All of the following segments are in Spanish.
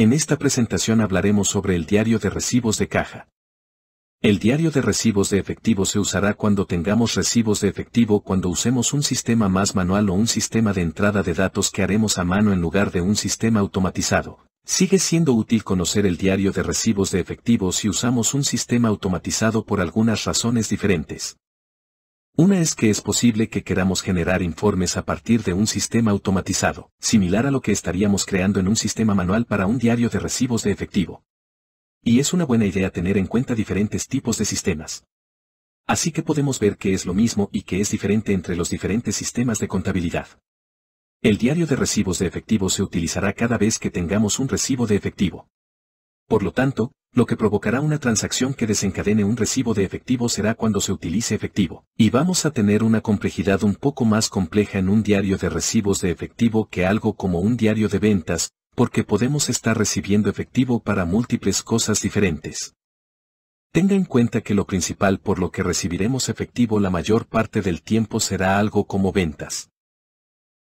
En esta presentación hablaremos sobre el diario de recibos de caja. El diario de recibos de efectivo se usará cuando tengamos recibos de efectivo cuando usemos un sistema más manual o un sistema de entrada de datos que haremos a mano en lugar de un sistema automatizado. Sigue siendo útil conocer el diario de recibos de efectivo si usamos un sistema automatizado por algunas razones diferentes. Una es que es posible que queramos generar informes a partir de un sistema automatizado, similar a lo que estaríamos creando en un sistema manual para un diario de recibos de efectivo. Y es una buena idea tener en cuenta diferentes tipos de sistemas. Así que podemos ver qué es lo mismo y que es diferente entre los diferentes sistemas de contabilidad. El diario de recibos de efectivo se utilizará cada vez que tengamos un recibo de efectivo. Por lo tanto, lo que provocará una transacción que desencadene un recibo de efectivo será cuando se utilice efectivo. Y vamos a tener una complejidad un poco más compleja en un diario de recibos de efectivo que algo como un diario de ventas, porque podemos estar recibiendo efectivo para múltiples cosas diferentes. Tenga en cuenta que lo principal por lo que recibiremos efectivo la mayor parte del tiempo será algo como ventas.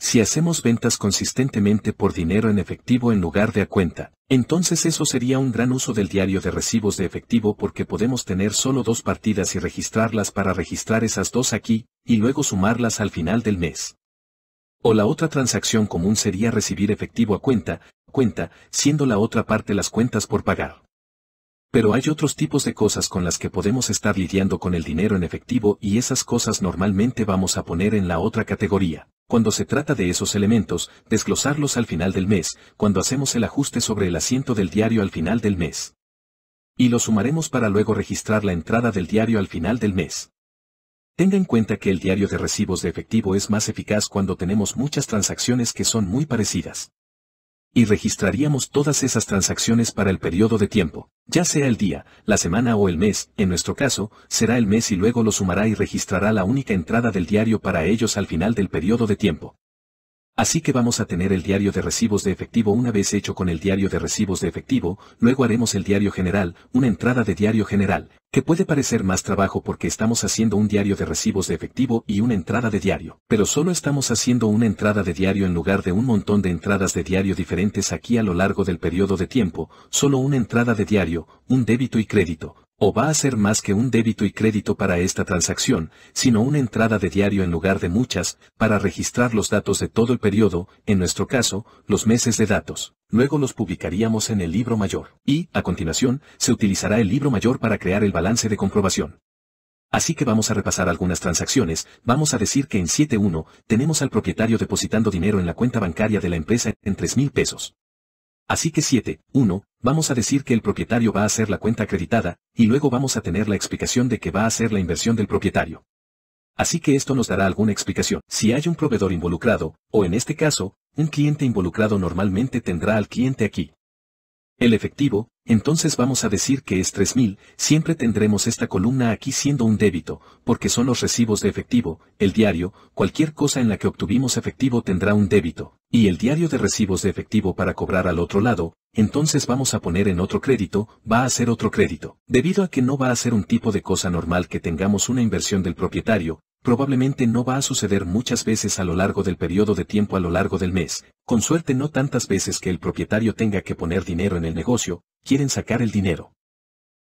Si hacemos ventas consistentemente por dinero en efectivo en lugar de a cuenta, entonces eso sería un gran uso del diario de recibos de efectivo porque podemos tener solo dos partidas y registrarlas para registrar esas dos aquí, y luego sumarlas al final del mes. O la otra transacción común sería recibir efectivo a cuenta, cuenta, siendo la otra parte las cuentas por pagar. Pero hay otros tipos de cosas con las que podemos estar lidiando con el dinero en efectivo y esas cosas normalmente vamos a poner en la otra categoría cuando se trata de esos elementos, desglosarlos al final del mes, cuando hacemos el ajuste sobre el asiento del diario al final del mes. Y lo sumaremos para luego registrar la entrada del diario al final del mes. Tenga en cuenta que el diario de recibos de efectivo es más eficaz cuando tenemos muchas transacciones que son muy parecidas y registraríamos todas esas transacciones para el periodo de tiempo, ya sea el día, la semana o el mes, en nuestro caso, será el mes y luego lo sumará y registrará la única entrada del diario para ellos al final del periodo de tiempo. Así que vamos a tener el diario de recibos de efectivo una vez hecho con el diario de recibos de efectivo, luego haremos el diario general, una entrada de diario general, que puede parecer más trabajo porque estamos haciendo un diario de recibos de efectivo y una entrada de diario, pero solo estamos haciendo una entrada de diario en lugar de un montón de entradas de diario diferentes aquí a lo largo del periodo de tiempo, solo una entrada de diario, un débito y crédito, o va a ser más que un débito y crédito para esta transacción, sino una entrada de diario en lugar de muchas, para registrar los datos de todo el periodo, en nuestro caso, los meses de datos. Luego los publicaríamos en el libro mayor. Y, a continuación, se utilizará el libro mayor para crear el balance de comprobación. Así que vamos a repasar algunas transacciones, vamos a decir que en 7.1 tenemos al propietario depositando dinero en la cuenta bancaria de la empresa en 3,000 mil pesos. Así que 7, 1, vamos a decir que el propietario va a hacer la cuenta acreditada, y luego vamos a tener la explicación de que va a hacer la inversión del propietario. Así que esto nos dará alguna explicación. Si hay un proveedor involucrado, o en este caso, un cliente involucrado normalmente tendrá al cliente aquí el efectivo, entonces vamos a decir que es 3.000, siempre tendremos esta columna aquí siendo un débito, porque son los recibos de efectivo, el diario, cualquier cosa en la que obtuvimos efectivo tendrá un débito, y el diario de recibos de efectivo para cobrar al otro lado, entonces vamos a poner en otro crédito, va a ser otro crédito. Debido a que no va a ser un tipo de cosa normal que tengamos una inversión del propietario, probablemente no va a suceder muchas veces a lo largo del periodo de tiempo a lo largo del mes, con suerte no tantas veces que el propietario tenga que poner dinero en el negocio, quieren sacar el dinero.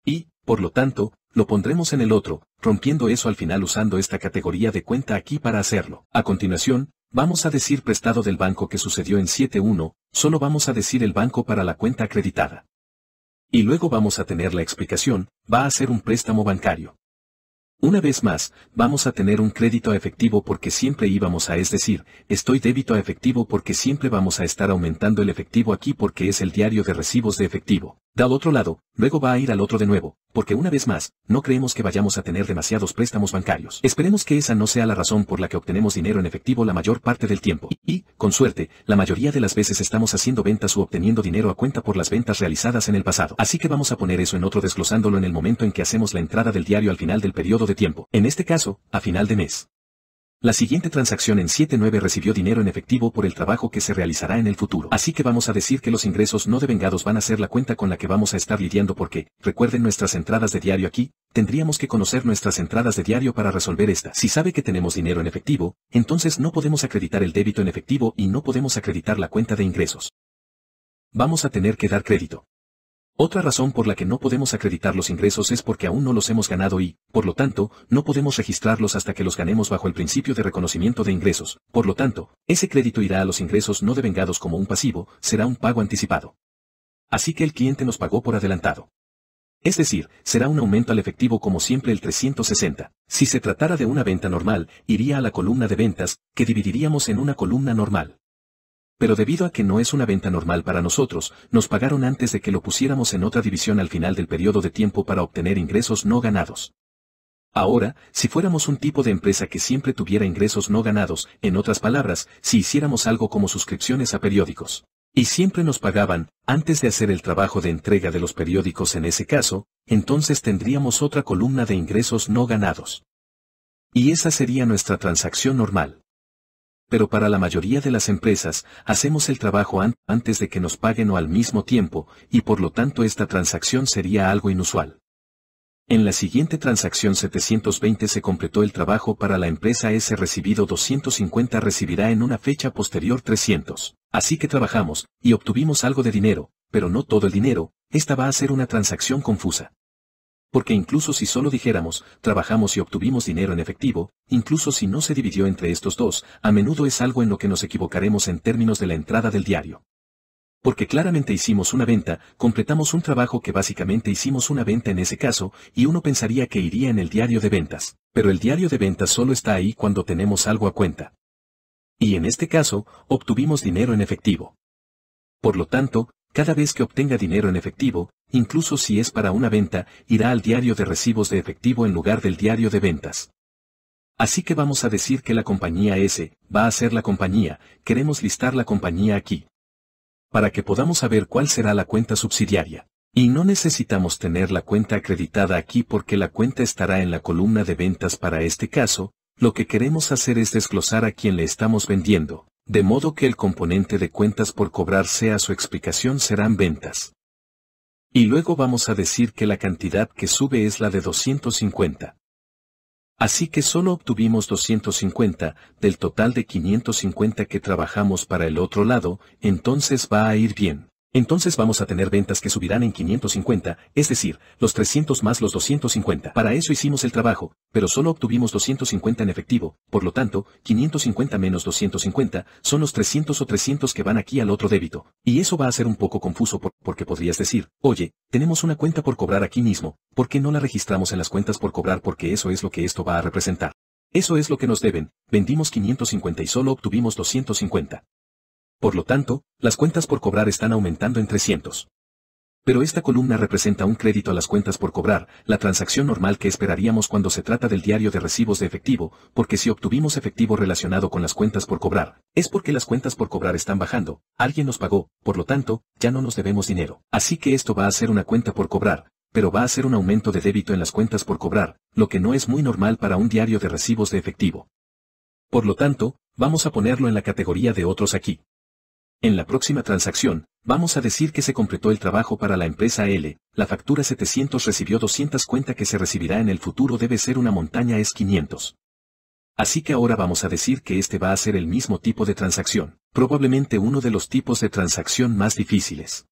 Y, por lo tanto, lo pondremos en el otro, rompiendo eso al final usando esta categoría de cuenta aquí para hacerlo. A continuación, vamos a decir prestado del banco que sucedió en 7.1, solo vamos a decir el banco para la cuenta acreditada. Y luego vamos a tener la explicación, va a ser un préstamo bancario. Una vez más, vamos a tener un crédito a efectivo porque siempre íbamos a, es decir, estoy débito a efectivo porque siempre vamos a estar aumentando el efectivo aquí porque es el diario de recibos de efectivo. Da otro lado, luego va a ir al otro de nuevo, porque una vez más, no creemos que vayamos a tener demasiados préstamos bancarios. Esperemos que esa no sea la razón por la que obtenemos dinero en efectivo la mayor parte del tiempo. Y, con suerte, la mayoría de las veces estamos haciendo ventas u obteniendo dinero a cuenta por las ventas realizadas en el pasado. Así que vamos a poner eso en otro desglosándolo en el momento en que hacemos la entrada del diario al final del periodo de tiempo. En este caso, a final de mes. La siguiente transacción en 7.9 recibió dinero en efectivo por el trabajo que se realizará en el futuro. Así que vamos a decir que los ingresos no devengados van a ser la cuenta con la que vamos a estar lidiando porque, recuerden nuestras entradas de diario aquí, tendríamos que conocer nuestras entradas de diario para resolver esta. Si sabe que tenemos dinero en efectivo, entonces no podemos acreditar el débito en efectivo y no podemos acreditar la cuenta de ingresos. Vamos a tener que dar crédito. Otra razón por la que no podemos acreditar los ingresos es porque aún no los hemos ganado y, por lo tanto, no podemos registrarlos hasta que los ganemos bajo el principio de reconocimiento de ingresos. Por lo tanto, ese crédito irá a los ingresos no devengados como un pasivo, será un pago anticipado. Así que el cliente nos pagó por adelantado. Es decir, será un aumento al efectivo como siempre el 360. Si se tratara de una venta normal, iría a la columna de ventas, que dividiríamos en una columna normal pero debido a que no es una venta normal para nosotros, nos pagaron antes de que lo pusiéramos en otra división al final del periodo de tiempo para obtener ingresos no ganados. Ahora, si fuéramos un tipo de empresa que siempre tuviera ingresos no ganados, en otras palabras, si hiciéramos algo como suscripciones a periódicos, y siempre nos pagaban, antes de hacer el trabajo de entrega de los periódicos en ese caso, entonces tendríamos otra columna de ingresos no ganados. Y esa sería nuestra transacción normal pero para la mayoría de las empresas, hacemos el trabajo antes de que nos paguen o al mismo tiempo, y por lo tanto esta transacción sería algo inusual. En la siguiente transacción 720 se completó el trabajo para la empresa S recibido 250 recibirá en una fecha posterior 300. Así que trabajamos, y obtuvimos algo de dinero, pero no todo el dinero, esta va a ser una transacción confusa porque incluso si solo dijéramos, trabajamos y obtuvimos dinero en efectivo, incluso si no se dividió entre estos dos, a menudo es algo en lo que nos equivocaremos en términos de la entrada del diario. Porque claramente hicimos una venta, completamos un trabajo que básicamente hicimos una venta en ese caso, y uno pensaría que iría en el diario de ventas, pero el diario de ventas solo está ahí cuando tenemos algo a cuenta. Y en este caso, obtuvimos dinero en efectivo. Por lo tanto, cada vez que obtenga dinero en efectivo, incluso si es para una venta, irá al diario de recibos de efectivo en lugar del diario de ventas. Así que vamos a decir que la compañía S va a ser la compañía, queremos listar la compañía aquí. Para que podamos saber cuál será la cuenta subsidiaria. Y no necesitamos tener la cuenta acreditada aquí porque la cuenta estará en la columna de ventas para este caso, lo que queremos hacer es desglosar a quien le estamos vendiendo de modo que el componente de cuentas por cobrar sea su explicación serán ventas. Y luego vamos a decir que la cantidad que sube es la de 250. Así que solo obtuvimos 250 del total de 550 que trabajamos para el otro lado, entonces va a ir bien. Entonces vamos a tener ventas que subirán en 550, es decir, los 300 más los 250. Para eso hicimos el trabajo, pero solo obtuvimos 250 en efectivo, por lo tanto, 550 menos 250 son los 300 o 300 que van aquí al otro débito. Y eso va a ser un poco confuso porque podrías decir, oye, tenemos una cuenta por cobrar aquí mismo, ¿por qué no la registramos en las cuentas por cobrar? Porque eso es lo que esto va a representar. Eso es lo que nos deben, vendimos 550 y solo obtuvimos 250. Por lo tanto, las cuentas por cobrar están aumentando en 300. Pero esta columna representa un crédito a las cuentas por cobrar, la transacción normal que esperaríamos cuando se trata del diario de recibos de efectivo, porque si obtuvimos efectivo relacionado con las cuentas por cobrar, es porque las cuentas por cobrar están bajando, alguien nos pagó, por lo tanto, ya no nos debemos dinero. Así que esto va a ser una cuenta por cobrar, pero va a ser un aumento de débito en las cuentas por cobrar, lo que no es muy normal para un diario de recibos de efectivo. Por lo tanto, vamos a ponerlo en la categoría de otros aquí. En la próxima transacción, vamos a decir que se completó el trabajo para la empresa L, la factura 700 recibió 200 cuenta que se recibirá en el futuro debe ser una montaña es 500. Así que ahora vamos a decir que este va a ser el mismo tipo de transacción, probablemente uno de los tipos de transacción más difíciles.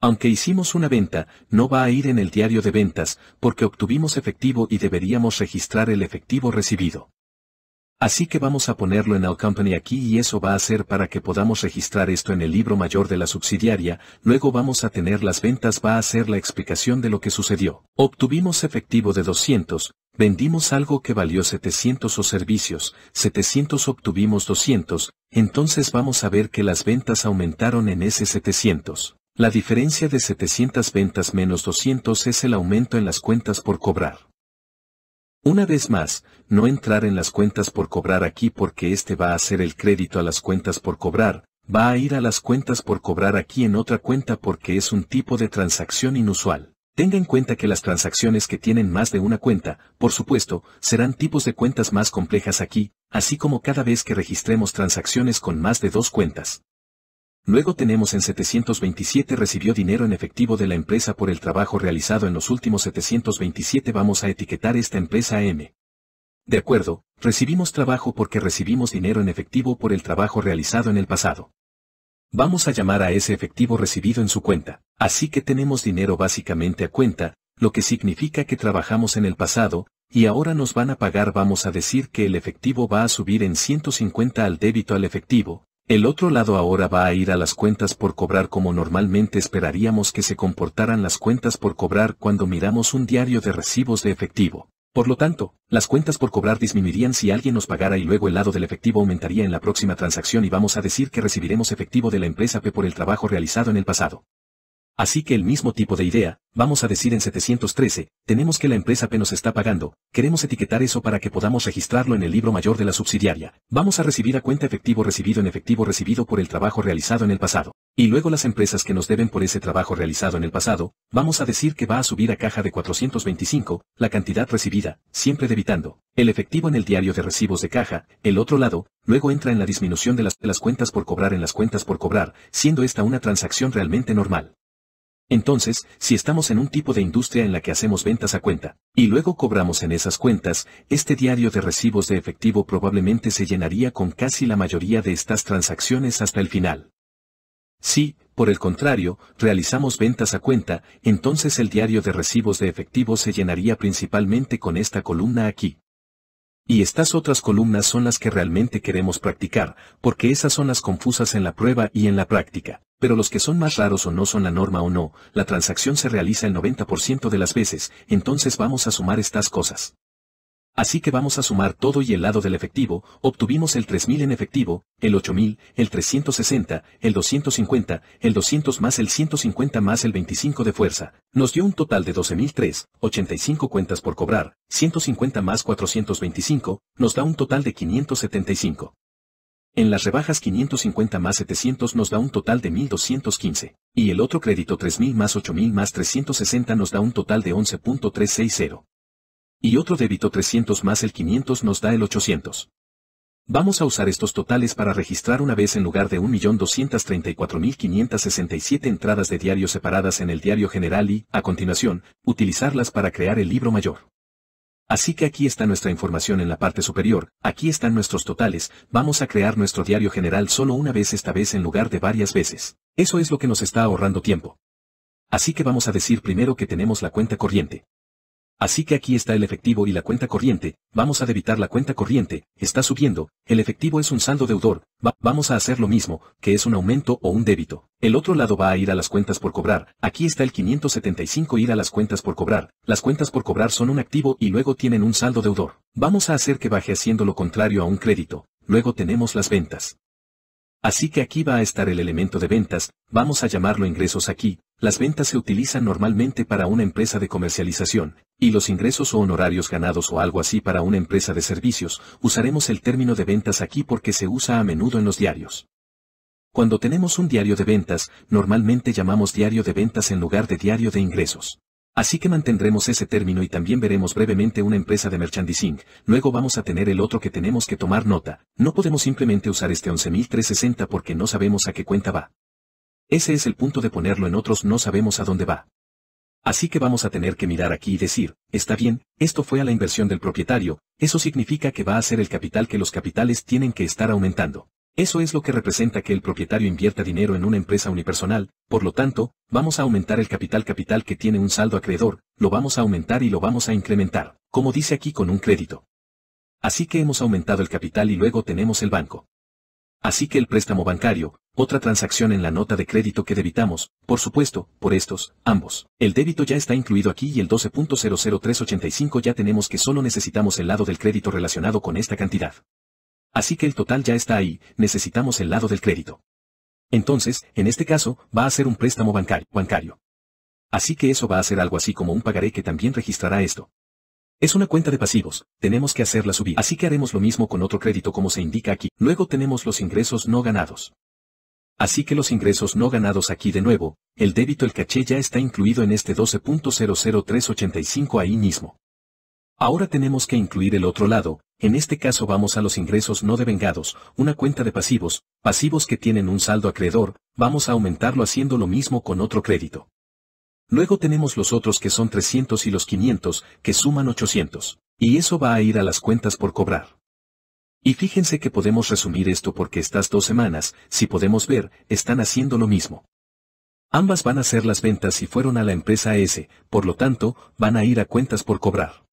Aunque hicimos una venta, no va a ir en el diario de ventas, porque obtuvimos efectivo y deberíamos registrar el efectivo recibido. Así que vamos a ponerlo en Our Company aquí y eso va a ser para que podamos registrar esto en el libro mayor de la subsidiaria, luego vamos a tener las ventas va a ser la explicación de lo que sucedió. Obtuvimos efectivo de 200, vendimos algo que valió 700 o servicios, 700 obtuvimos 200, entonces vamos a ver que las ventas aumentaron en ese 700. La diferencia de 700 ventas menos 200 es el aumento en las cuentas por cobrar. Una vez más, no entrar en las cuentas por cobrar aquí porque este va a ser el crédito a las cuentas por cobrar, va a ir a las cuentas por cobrar aquí en otra cuenta porque es un tipo de transacción inusual. Tenga en cuenta que las transacciones que tienen más de una cuenta, por supuesto, serán tipos de cuentas más complejas aquí, así como cada vez que registremos transacciones con más de dos cuentas. Luego tenemos en 727 recibió dinero en efectivo de la empresa por el trabajo realizado en los últimos 727 vamos a etiquetar esta empresa M. De acuerdo, recibimos trabajo porque recibimos dinero en efectivo por el trabajo realizado en el pasado. Vamos a llamar a ese efectivo recibido en su cuenta, así que tenemos dinero básicamente a cuenta, lo que significa que trabajamos en el pasado, y ahora nos van a pagar vamos a decir que el efectivo va a subir en 150 al débito al efectivo, el otro lado ahora va a ir a las cuentas por cobrar como normalmente esperaríamos que se comportaran las cuentas por cobrar cuando miramos un diario de recibos de efectivo. Por lo tanto, las cuentas por cobrar disminuirían si alguien nos pagara y luego el lado del efectivo aumentaría en la próxima transacción y vamos a decir que recibiremos efectivo de la empresa P por el trabajo realizado en el pasado. Así que el mismo tipo de idea, vamos a decir en 713, tenemos que la empresa P nos está pagando, queremos etiquetar eso para que podamos registrarlo en el libro mayor de la subsidiaria, vamos a recibir a cuenta efectivo recibido en efectivo recibido por el trabajo realizado en el pasado. Y luego las empresas que nos deben por ese trabajo realizado en el pasado, vamos a decir que va a subir a caja de 425, la cantidad recibida, siempre debitando, el efectivo en el diario de recibos de caja, el otro lado, luego entra en la disminución de las, de las cuentas por cobrar en las cuentas por cobrar, siendo esta una transacción realmente normal. Entonces, si estamos en un tipo de industria en la que hacemos ventas a cuenta, y luego cobramos en esas cuentas, este diario de recibos de efectivo probablemente se llenaría con casi la mayoría de estas transacciones hasta el final. Si, por el contrario, realizamos ventas a cuenta, entonces el diario de recibos de efectivo se llenaría principalmente con esta columna aquí. Y estas otras columnas son las que realmente queremos practicar, porque esas son las confusas en la prueba y en la práctica. Pero los que son más raros o no son la norma o no, la transacción se realiza el 90% de las veces, entonces vamos a sumar estas cosas. Así que vamos a sumar todo y el lado del efectivo, obtuvimos el 3000 en efectivo, el 8000, el 360, el 250, el 200 más el 150 más el 25 de fuerza, nos dio un total de 12003, 85 cuentas por cobrar, 150 más 425, nos da un total de 575. En las rebajas 550 más 700 nos da un total de 1215, y el otro crédito 3000 más 8000 más 360 nos da un total de 11.360 y otro débito 300 más el 500 nos da el 800. Vamos a usar estos totales para registrar una vez en lugar de 1.234.567 entradas de diario separadas en el diario general y, a continuación, utilizarlas para crear el libro mayor. Así que aquí está nuestra información en la parte superior, aquí están nuestros totales, vamos a crear nuestro diario general solo una vez esta vez en lugar de varias veces. Eso es lo que nos está ahorrando tiempo. Así que vamos a decir primero que tenemos la cuenta corriente. Así que aquí está el efectivo y la cuenta corriente, vamos a debitar la cuenta corriente, está subiendo, el efectivo es un saldo deudor, vamos a hacer lo mismo, que es un aumento o un débito. El otro lado va a ir a las cuentas por cobrar, aquí está el 575 ir a las cuentas por cobrar, las cuentas por cobrar son un activo y luego tienen un saldo deudor. Vamos a hacer que baje haciendo lo contrario a un crédito, luego tenemos las ventas. Así que aquí va a estar el elemento de ventas, vamos a llamarlo ingresos aquí, las ventas se utilizan normalmente para una empresa de comercialización, y los ingresos o honorarios ganados o algo así para una empresa de servicios, usaremos el término de ventas aquí porque se usa a menudo en los diarios. Cuando tenemos un diario de ventas, normalmente llamamos diario de ventas en lugar de diario de ingresos. Así que mantendremos ese término y también veremos brevemente una empresa de merchandising, luego vamos a tener el otro que tenemos que tomar nota, no podemos simplemente usar este 11360 porque no sabemos a qué cuenta va. Ese es el punto de ponerlo en otros no sabemos a dónde va. Así que vamos a tener que mirar aquí y decir, está bien, esto fue a la inversión del propietario, eso significa que va a ser el capital que los capitales tienen que estar aumentando. Eso es lo que representa que el propietario invierta dinero en una empresa unipersonal, por lo tanto, vamos a aumentar el capital capital que tiene un saldo acreedor, lo vamos a aumentar y lo vamos a incrementar, como dice aquí con un crédito. Así que hemos aumentado el capital y luego tenemos el banco. Así que el préstamo bancario, otra transacción en la nota de crédito que debitamos, por supuesto, por estos, ambos. El débito ya está incluido aquí y el 12.00385 ya tenemos que solo necesitamos el lado del crédito relacionado con esta cantidad. Así que el total ya está ahí, necesitamos el lado del crédito. Entonces, en este caso, va a ser un préstamo bancario. Así que eso va a ser algo así como un pagaré que también registrará esto. Es una cuenta de pasivos, tenemos que hacerla subir, así que haremos lo mismo con otro crédito como se indica aquí. Luego tenemos los ingresos no ganados. Así que los ingresos no ganados aquí de nuevo, el débito el caché ya está incluido en este 12.00385 ahí mismo. Ahora tenemos que incluir el otro lado, en este caso vamos a los ingresos no devengados, una cuenta de pasivos, pasivos que tienen un saldo acreedor, vamos a aumentarlo haciendo lo mismo con otro crédito. Luego tenemos los otros que son 300 y los 500, que suman 800. Y eso va a ir a las cuentas por cobrar. Y fíjense que podemos resumir esto porque estas dos semanas, si podemos ver, están haciendo lo mismo. Ambas van a hacer las ventas y fueron a la empresa S, por lo tanto, van a ir a cuentas por cobrar.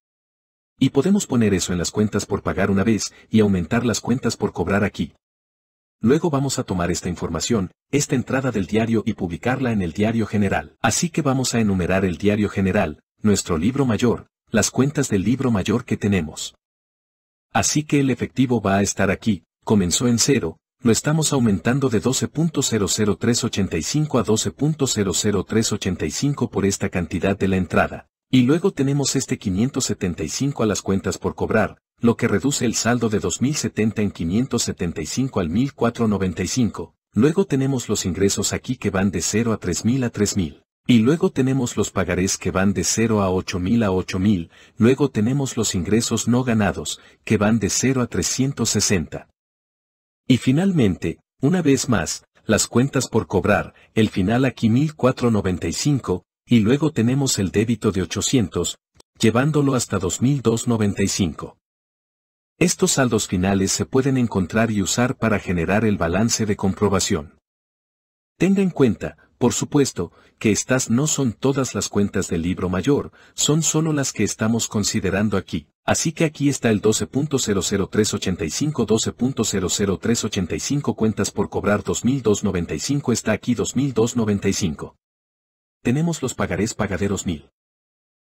Y podemos poner eso en las cuentas por pagar una vez y aumentar las cuentas por cobrar aquí. Luego vamos a tomar esta información, esta entrada del diario y publicarla en el diario general. Así que vamos a enumerar el diario general, nuestro libro mayor, las cuentas del libro mayor que tenemos. Así que el efectivo va a estar aquí, comenzó en cero, lo estamos aumentando de 12.00385 a 12.00385 por esta cantidad de la entrada. Y luego tenemos este 575 a las cuentas por cobrar, lo que reduce el saldo de 2070 en 575 al 1495. Luego tenemos los ingresos aquí que van de 0 a 3000 a 3000. Y luego tenemos los pagarés que van de 0 a 8000 a 8000, luego tenemos los ingresos no ganados, que van de 0 a 360. Y finalmente, una vez más, las cuentas por cobrar, el final aquí 1495, y luego tenemos el débito de 800, llevándolo hasta 2295. Estos saldos finales se pueden encontrar y usar para generar el balance de comprobación. Tenga en cuenta, por supuesto, que estas no son todas las cuentas del libro mayor, son solo las que estamos considerando aquí. Así que aquí está el 12.00385, 12.00385 cuentas por cobrar 2.295 está aquí 2.295. Tenemos los pagarés pagaderos 1000.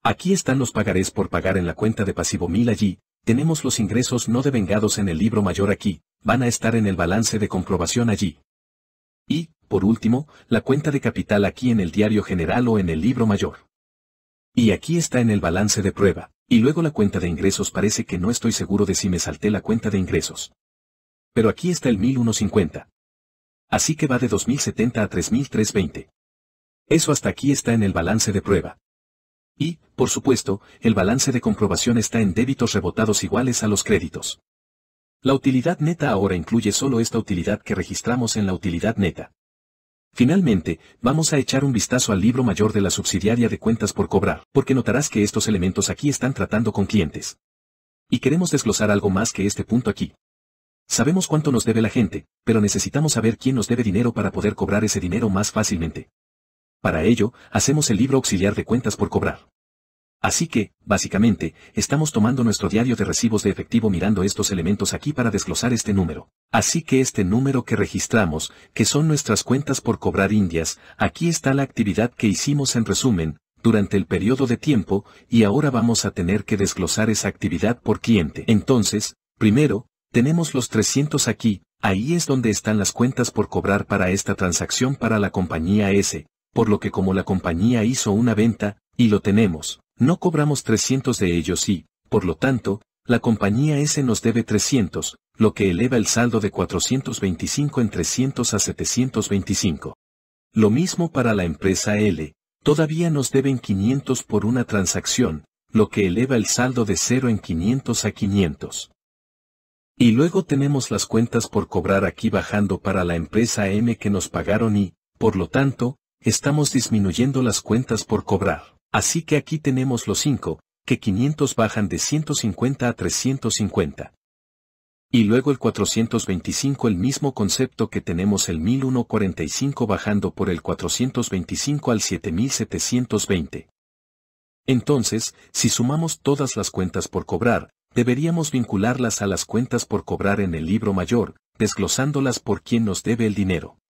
Aquí están los pagarés por pagar en la cuenta de pasivo 1000 allí, tenemos los ingresos no devengados en el libro mayor aquí, van a estar en el balance de comprobación allí. Y, por último, la cuenta de capital aquí en el diario general o en el libro mayor. Y aquí está en el balance de prueba, y luego la cuenta de ingresos parece que no estoy seguro de si me salté la cuenta de ingresos. Pero aquí está el 1150. Así que va de 2070 a 3320. Eso hasta aquí está en el balance de prueba. Y, por supuesto, el balance de comprobación está en débitos rebotados iguales a los créditos. La utilidad neta ahora incluye solo esta utilidad que registramos en la utilidad neta. Finalmente, vamos a echar un vistazo al libro mayor de la subsidiaria de cuentas por cobrar, porque notarás que estos elementos aquí están tratando con clientes. Y queremos desglosar algo más que este punto aquí. Sabemos cuánto nos debe la gente, pero necesitamos saber quién nos debe dinero para poder cobrar ese dinero más fácilmente. Para ello, hacemos el libro auxiliar de cuentas por cobrar. Así que, básicamente, estamos tomando nuestro diario de recibos de efectivo mirando estos elementos aquí para desglosar este número. Así que este número que registramos, que son nuestras cuentas por cobrar indias, aquí está la actividad que hicimos en resumen, durante el periodo de tiempo, y ahora vamos a tener que desglosar esa actividad por cliente. Entonces, primero, tenemos los 300 aquí, ahí es donde están las cuentas por cobrar para esta transacción para la compañía S, por lo que como la compañía hizo una venta, y lo tenemos, no cobramos 300 de ellos y, por lo tanto, la compañía S nos debe 300, lo que eleva el saldo de 425 en 300 a 725. Lo mismo para la empresa L, todavía nos deben 500 por una transacción, lo que eleva el saldo de 0 en 500 a 500. Y luego tenemos las cuentas por cobrar aquí bajando para la empresa M que nos pagaron y, por lo tanto, estamos disminuyendo las cuentas por cobrar. Así que aquí tenemos los 5, que 500 bajan de 150 a 350. Y luego el 425 el mismo concepto que tenemos el 1145 bajando por el 425 al 7720. Entonces, si sumamos todas las cuentas por cobrar, deberíamos vincularlas a las cuentas por cobrar en el libro mayor, desglosándolas por quien nos debe el dinero.